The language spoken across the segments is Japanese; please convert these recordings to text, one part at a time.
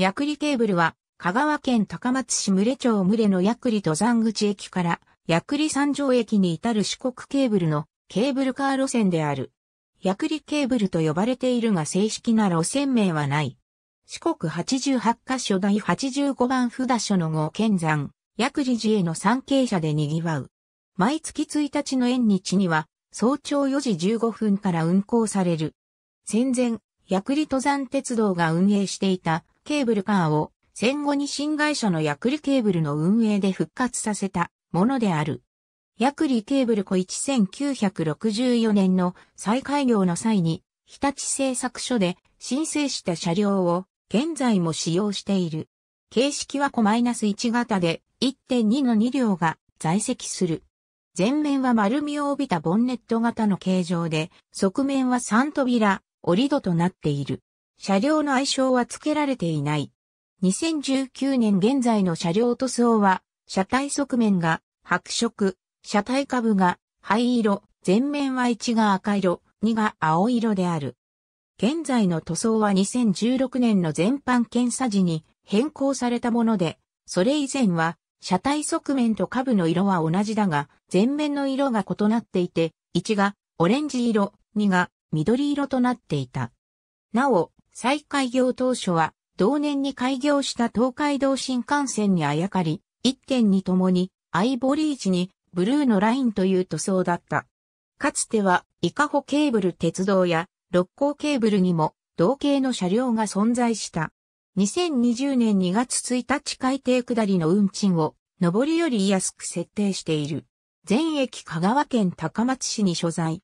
薬理ケーブルは、香川県高松市群れ町群れの薬理登山口駅から、薬理山上駅に至る四国ケーブルのケーブルカー路線である。薬理ケーブルと呼ばれているが正式な路線名はない。四国88カ所第85番札所の後県山、薬理寺への参詣者で賑わう。毎月1日の縁日には、早朝4時15分から運行される。戦前、薬理登山鉄道が運営していたケーブルカーを戦後に新会社のヤクリケーブルの運営で復活させたものである。ヤクリケーブルコ1964年の再開業の際に日立製作所で申請した車両を現在も使用している。形式は小 -1 型で1.2の2両が在籍する。前面は丸みを帯びたボンネット型の形状で、側面は3扉、折り戸となっている。車両の愛称は付けられていない。2019年現在の車両塗装は、車体側面が白色、車体下部が灰色、前面は1が赤色、2が青色である。現在の塗装は2016年の全般検査時に変更されたもので、それ以前は車体側面と下部の色は同じだが、前面の色が異なっていて、1がオレンジ色、2が緑色となっていた。なお、再開業当初は、同年に開業した東海道新幹線にあやかり、一点にともに、アイボリー地に、ブルーのラインという塗装だった。かつては、イカホケーブル鉄道や、六甲ケーブルにも、同型の車両が存在した。2020年2月1日海底下りの運賃を、上りより安く設定している。全駅香川県高松市に所在。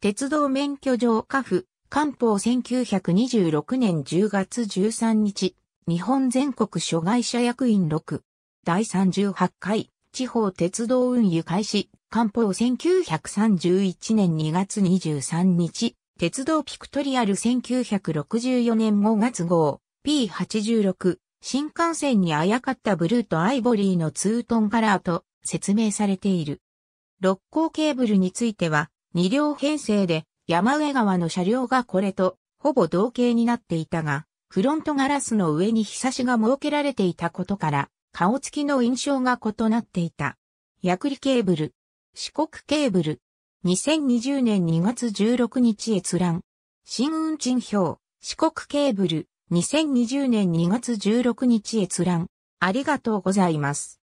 鉄道免許上下府官報1926年10月13日、日本全国諸外者役員6、第38回、地方鉄道運輸開始、官報1931年2月23日、鉄道ピクトリアル1964年5月号、P86、新幹線にあやかったブルーとアイボリーのツートンカラーと説明されている。六甲ケーブルについては、二両編成で山上川の車両がこれと、ほぼ同型になっていたが、フロントガラスの上に日差しが設けられていたことから、顔つきの印象が異なっていた。薬理ケーブル、四国ケーブル、2020年2月16日閲覧、新運賃表、四国ケーブル、2020年2月16日閲覧、ありがとうございます。